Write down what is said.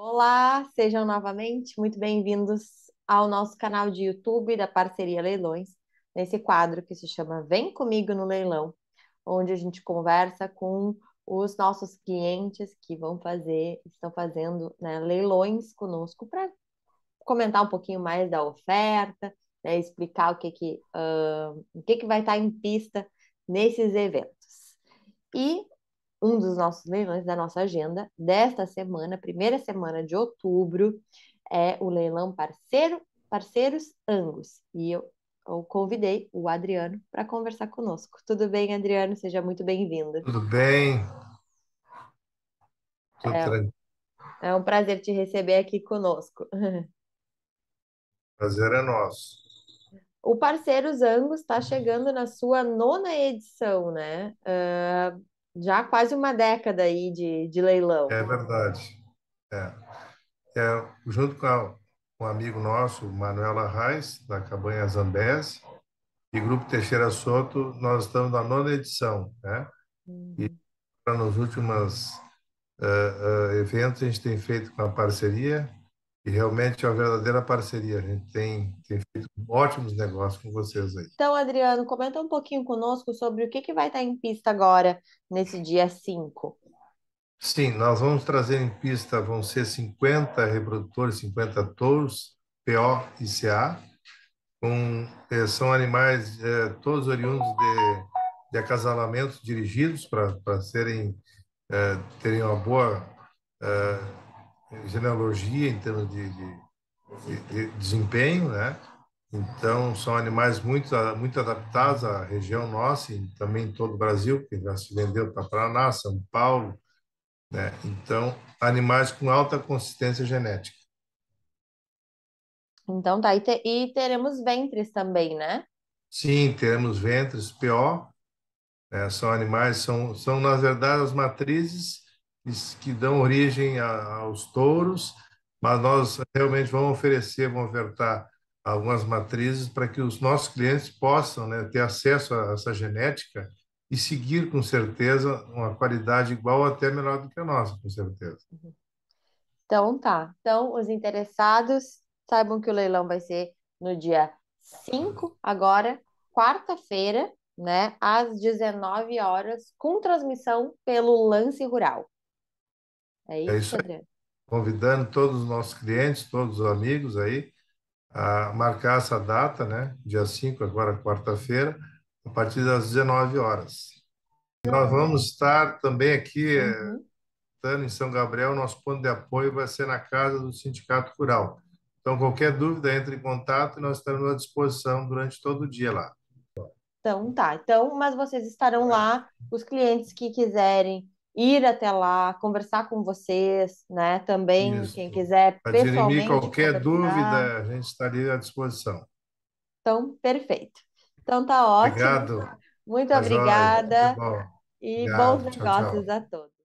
Olá, sejam novamente muito bem-vindos ao nosso canal de YouTube da Parceria Leilões, nesse quadro que se chama Vem Comigo no Leilão, onde a gente conversa com os nossos clientes que vão fazer, estão fazendo né, leilões conosco para comentar um pouquinho mais da oferta, né, explicar o que que, uh, o que, que vai estar tá em pista nesses eventos. E um dos nossos leilões da nossa agenda desta semana, primeira semana de outubro, é o leilão parceiro, Parceiros Angus. E eu, eu convidei o Adriano para conversar conosco. Tudo bem, Adriano? Seja muito bem-vindo. Tudo bem. é, é um prazer te receber aqui conosco. Prazer é nosso. O Parceiros Angus está chegando na sua nona edição, né? Uh, já quase uma década aí de, de leilão. É verdade. É. É, junto com a, um amigo nosso, Manuela Reis, da Cabanha Zambés, e Grupo Teixeira Soto, nós estamos na nona edição, né? Uhum. E nos últimos uh, uh, eventos a gente tem feito com a parceria e realmente é uma verdadeira parceria. A gente tem, tem, feito ótimos negócios com vocês aí. Então, Adriano, comenta um pouquinho conosco sobre o que, que vai estar em pista agora, nesse dia 5. Sim, nós vamos trazer em pista, vão ser 50 reprodutores, 50 touros, PO e CA. Com, eh, são animais eh, todos oriundos de, de acasalamentos dirigidos para serem eh, terem uma boa eh, genealogia, em termos de, de, de, de desempenho, né? Então, são animais muito, muito adaptados à região nossa e também em todo o Brasil, que já se vendeu para Paraná, São Paulo. Né? Então, animais com alta consistência genética. Então, tá. E, te, e teremos ventres também, né? Sim, teremos ventres, PO. Né? São animais, são, são, na verdade, as matrizes que dão origem aos touros, mas nós realmente vamos oferecer, vamos ofertar algumas matrizes para que os nossos clientes possam né, ter acesso a essa genética e seguir com certeza uma qualidade igual ou até melhor do que a nossa, com certeza. Uhum. Então tá. Então os interessados saibam que o leilão vai ser no dia 5 agora, quarta-feira, né, às 19 horas, com transmissão pelo Lance Rural. É, é isso, é isso Convidando todos os nossos clientes, todos os amigos aí, a marcar essa data, né? Dia 5, agora quarta-feira, a partir das 19 horas. Nós uhum. vamos estar também aqui, eh, uhum. estando em São Gabriel, nosso ponto de apoio vai ser na casa do Sindicato Rural. Então, qualquer dúvida, entre em contato e nós estaremos à disposição durante todo o dia lá. Então, tá. Então, mas vocês estarão é. lá, os clientes que quiserem ir até lá, conversar com vocês, né? Também, Isso. quem quiser Para pessoalmente. qualquer dúvida, a gente estaria tá à disposição. Então, perfeito. Então, tá ótimo. Obrigado. Muito tá obrigada. Tá e Obrigado. bons tchau, negócios tchau. a todos.